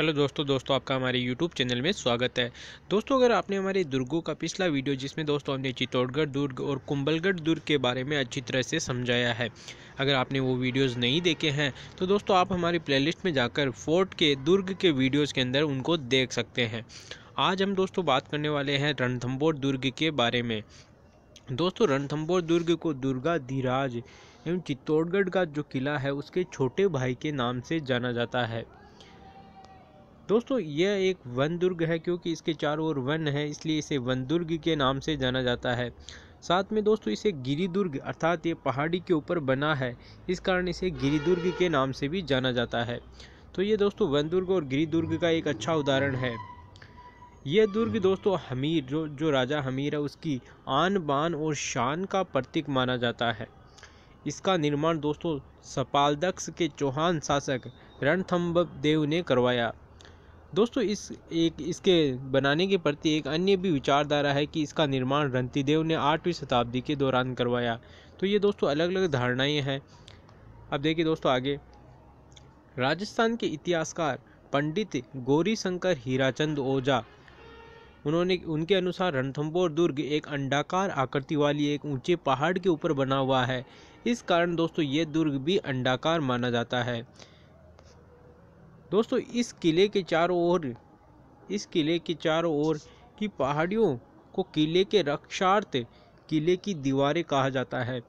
hello दोस्तों दोस्तों आपका हमारे यूट्यूब चैनल में स्वागत है दोस्तों अगर आपने हमारे दुर्गों का पिछला वीडियो जिसमें दोस्तों हमने चित्तौड़गढ़ दुर्ग और कुंबलगढ़ दुर्ग के बारे में अच्छी तरह से समझाया है अगर आपने वो वीडियोस नहीं देखे हैं तो दोस्तों आप हमारी प्ले में जाकर फोर्ट के दुर्ग के वीडियोज़ के अंदर उनको देख सकते हैं आज हम दोस्तों बात करने वाले हैं रणथम्बोर दुर्ग के बारे में दोस्तों रणथम्बोर दुर्ग को दुर्गा धीराज एवं चित्तौड़गढ़ का जो किला है उसके छोटे भाई के नाम से जाना जाता है दोस्तों यह एक वन दुर्ग है क्योंकि इसके चारों ओर वन है इसलिए इसे वन दुर्ग के नाम से जाना जाता है साथ में दोस्तों इसे गिरिदुर्ग अर्थात ये पहाड़ी के ऊपर बना है इस कारण इसे गिरिदुर्ग के नाम से भी जाना जाता है तो ये दोस्तों वन दुर्ग और गिरिदुर्ग का एक अच्छा उदाहरण है यह दुर्ग दोस्तों हमीर जो जो राजा हमीर है उसकी आन बान और शान का प्रतीक माना जाता है इसका निर्माण दोस्तों सपालदक्ष के चौहान शासक रणथम्ब देव ने करवाया दोस्तों इस एक इसके बनाने के प्रति एक अन्य भी विचारधारा है कि इसका निर्माण रंतीदेव ने आठवीं शताब्दी के दौरान करवाया तो ये दोस्तों अलग अलग धारणाएँ हैं अब देखिए दोस्तों आगे राजस्थान के इतिहासकार पंडित गौरी शंकर हीराचंद ओझा उन्होंने उनके अनुसार रणथम्बोर दुर्ग एक अंडाकार आकृति वाली एक ऊंचे पहाड़ के ऊपर बना हुआ है इस कारण दोस्तों ये दुर्ग भी अंडाकार माना जाता है दोस्तों इस किले के चारों ओर इस किले के चारों ओर की पहाड़ियों को किले के रक्षार्थ किले की दीवारें कहा जाता है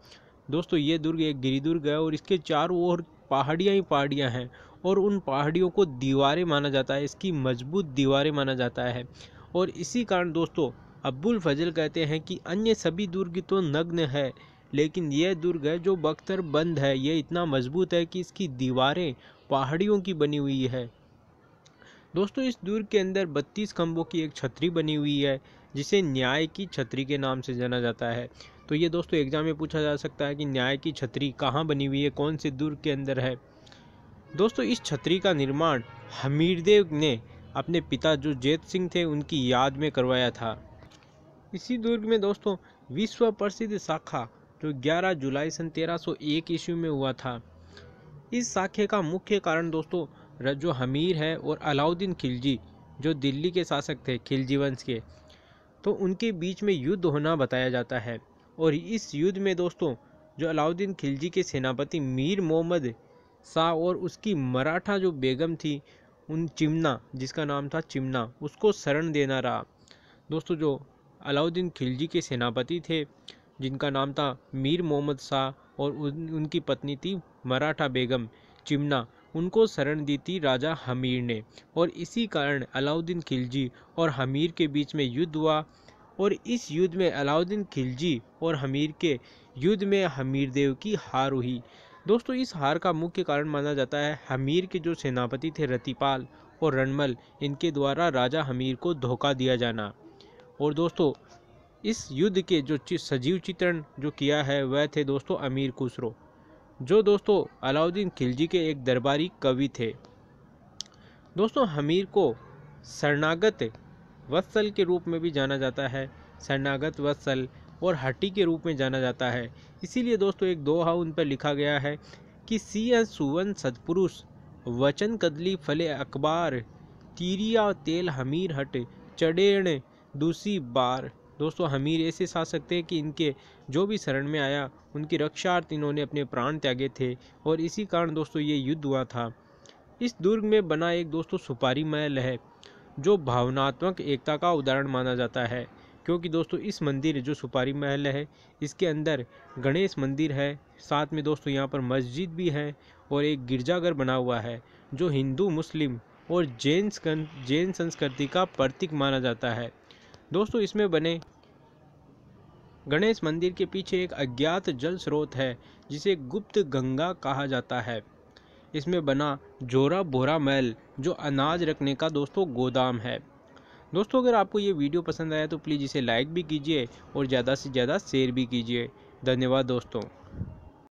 दोस्तों ये दुर्ग एक गिरिदुर्ग है और इसके चारों ओर पहाड़ियाँ ही पहाड़ियाँ हैं और उन पहाड़ियों को दीवारें माना जाता है इसकी मजबूत दीवारें माना जाता है और इसी कारण दोस्तों अब्बुल फजल कहते हैं कि अन्य सभी दुर्ग तो नग्न है लेकिन यह दुर्ग है जो बख्तर बंद है ये इतना मजबूत है कि इसकी दीवारें पहाड़ियों की बनी हुई है दोस्तों इस दुर्ग के अंदर बत्तीस खम्बों की एक छतरी बनी हुई है जिसे न्याय की छतरी के नाम से जाना जाता है तो ये दोस्तों एग्ज़ाम में पूछा जा सकता है कि न्याय की छतरी कहाँ बनी हुई है कौन से दुर्ग के अंदर है दोस्तों इस छतरी का निर्माण हमीरदेव ने अपने पिता जो जेत सिंह थे उनकी याद में करवाया था इसी दुर्ग में दोस्तों विश्व प्रसिद्ध शाखा जो तो 11 जुलाई सन 1301 ईस्वी में हुआ था इस साखे का मुख्य कारण दोस्तों रजो हमीर है और अलाउद्दीन खिलजी जो दिल्ली के शासक थे खिलजी वंश के तो उनके बीच में युद्ध होना बताया जाता है और इस युद्ध में दोस्तों जो अलाउद्दीन खिलजी के सेनापति मीर मोहम्मद शाह और उसकी मराठा जो बेगम थी उन चिमना जिसका नाम था चिमना उसको शरण देना रहा दोस्तों जो अलाउद्दीन खिलजी के सेनापति थे जिनका नाम था मीर मोहम्मद शाह और उन, उनकी पत्नी थी मराठा बेगम चिमना उनको शरण दी थी राजा हमीर ने और इसी कारण अलाउद्दीन खिलजी और हमीर के बीच में युद्ध हुआ और इस युद्ध में अलाउद्दीन खिलजी और हमीर के युद्ध में हमीर देव की हार हुई दोस्तों इस हार का मुख्य कारण माना जाता है हमीर के जो सेनापति थे रतिपाल और रणमल इनके द्वारा राजा हमीर को धोखा दिया जाना और दोस्तों इस युद्ध के जो सजीव चित्रण जो किया है वह थे दोस्तों अमीर खुसरो जो दोस्तों अलाउद्दीन खिलजी के एक दरबारी कवि थे दोस्तों हमीर को शरणागत वत्सल के रूप में भी जाना जाता है शरणागत वत्सल और हट्टी के रूप में जाना जाता है इसीलिए दोस्तों एक दोहा उन पर लिखा गया है कि सी सुवन सतपुरुष वचन कदली फले अखबार तीरिया तेल हमीर हट चढ़ेण दूसरी बार दोस्तों हमीर ऐसे सकते हैं कि इनके जो भी शरण में आया उनकी रक्षार्थ इन्होंने अपने प्राण त्यागे थे और इसी कारण दोस्तों ये युद्ध हुआ था इस दुर्ग में बना एक दोस्तों सुपारी महल है जो भावनात्मक एकता का उदाहरण माना जाता है क्योंकि दोस्तों इस मंदिर जो सुपारी महल है इसके अंदर गणेश मंदिर है साथ में दोस्तों यहाँ पर मस्जिद भी है और एक गिरजाघर बना हुआ है जो हिंदू मुस्लिम और जैन जैन संस्कृति का प्रतीक माना जाता है दोस्तों इसमें बने गणेश मंदिर के पीछे एक अज्ञात जल स्रोत है जिसे गुप्त गंगा कहा जाता है इसमें बना जोरा बोरा महल जो अनाज रखने का दोस्तों गोदाम है दोस्तों अगर आपको ये वीडियो पसंद आया तो प्लीज़ इसे लाइक भी कीजिए और ज़्यादा से ज़्यादा शेयर भी कीजिए धन्यवाद दोस्तों